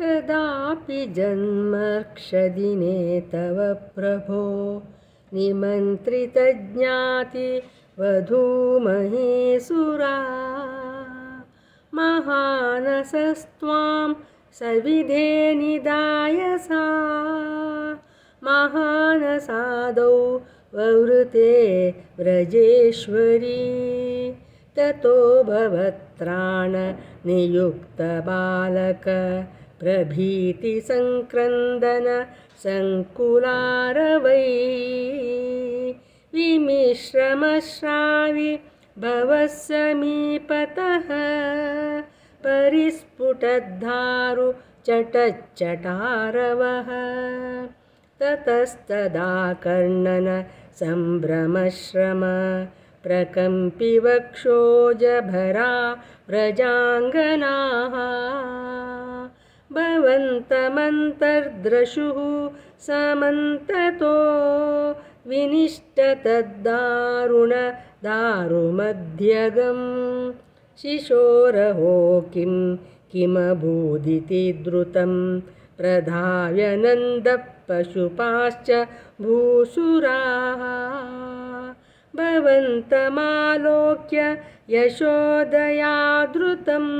कदापि जन्मक्षदिने तव प्रभो निमन्त्रितज्ञाति वधूमहेसुरा महानसस्त्वां सविधे निदायसा महानसादौ ववृते व्रजेश्वरी ततो भवण नियुक्तबालक प्रभीतिसङ्क्रन्दन सङ्कुलारवै विमिश्रमश्रावि भव समीपतः परिस्फुटद्धारु चटच्चटारवः ततस्तदाकर्णन सम्भ्रमश्रम प्रकम्पिवक्षो जभरा व्रजाङ्गनाः भवन्तमन्तर्द्रशुः समन्ततो दारुमध्यगम् शिशोरहो किं किमभूदिति द्रुतं प्रधाव्यनन्दः भूसुराः भवन्तमालोक्य यशोदयादृतम्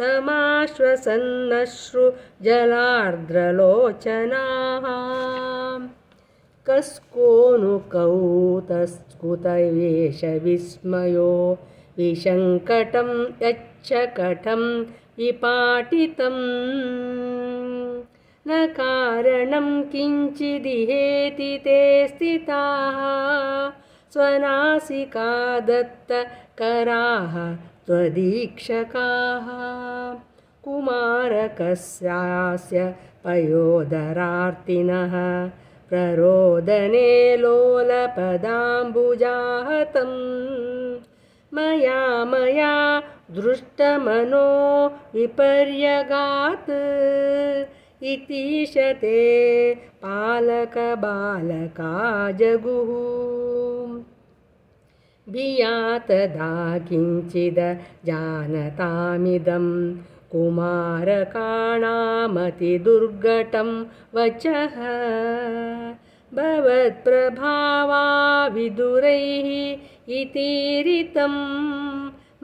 समाश्वसन्नश्रु जलार्द्रलोचनाः कस्को नु एष विस्मयो विशङ्कटं यच्छकटं विपाटितम् न कारणं किञ्चिदिहेति ते स्थिताः स्वनासिका दत्तकराः त्वदीक्षकाः कुमारकस्यास्य पयोदरार्तिनः प्ररोदने लोलपदाम्बुजाहतं मया मया दृष्टमनो विपर्यगात् इतिशते पालकबालका जगुः विया तदा जानतामिदं कुमारकाणामतिदुर्घटं वचः भवत्प्रभावाविदुरैः इतीतं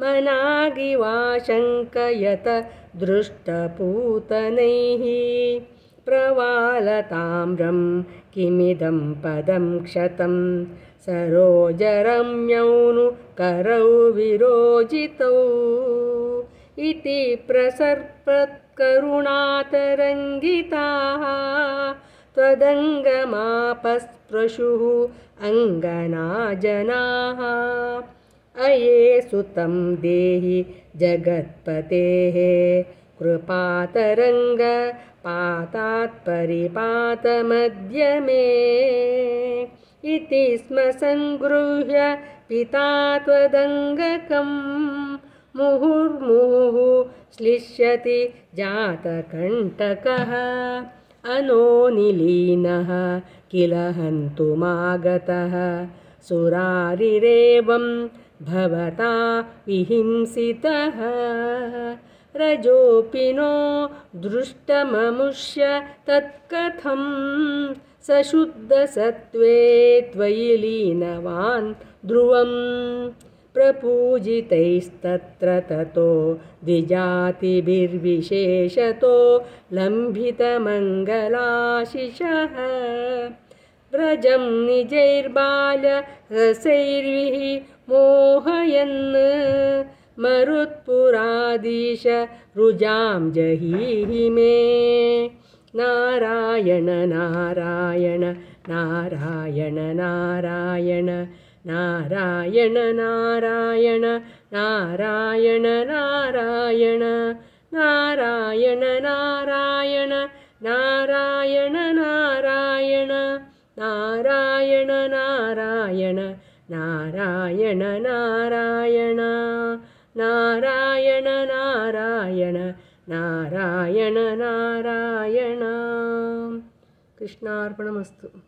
मनागिवाशङ्कयत दृष्टपूतनैः प्रवालताम्रं किमिदं पदं क्षतं सरोजरम्यौनु करौ विरोचितौ इति प्रसर्पत्करुणातरङ्गिताः त्वदङ्गमापस्पृशुः अङ्गना जनाः अये सुतं देहि जगत्पतेः कृपातरङ्ग पातात् परिपातमध्यमे इति स्म सङ्गृह्य पिता त्वदङ्गकम् मुहुर्मुहुः श्लिष्यति जातकण्टकः अनो निलीनः किल हन्तुमागतः सुरारिरेवं भवता विहिंसितः रजोऽपि नो दृष्टममुष्य तत्कथं सशुद्धसत्त्वे त्वयि लीनवान् ध्रुवं प्रपूजितैस्तत्र ततो द्विजातिभिर्विशेषतो लम्भितमङ्गलाशिषः व्रजं निजैर्बाल रसैर्विः मोहयन् मरुत्पुराधीश രുജാം जहीहि മേ നാരായണ നാരായണ നാരായണ നാരായണ നാരായണ നാരായണ നാരായണ നാരായണ നാരായണ നാരായണ നാരായണ നാരായണ നാരായണ നാരായണ നാരായണ നാരായണ नारायण नारायण नारायण नारायण कृष्णार्पणमस्तु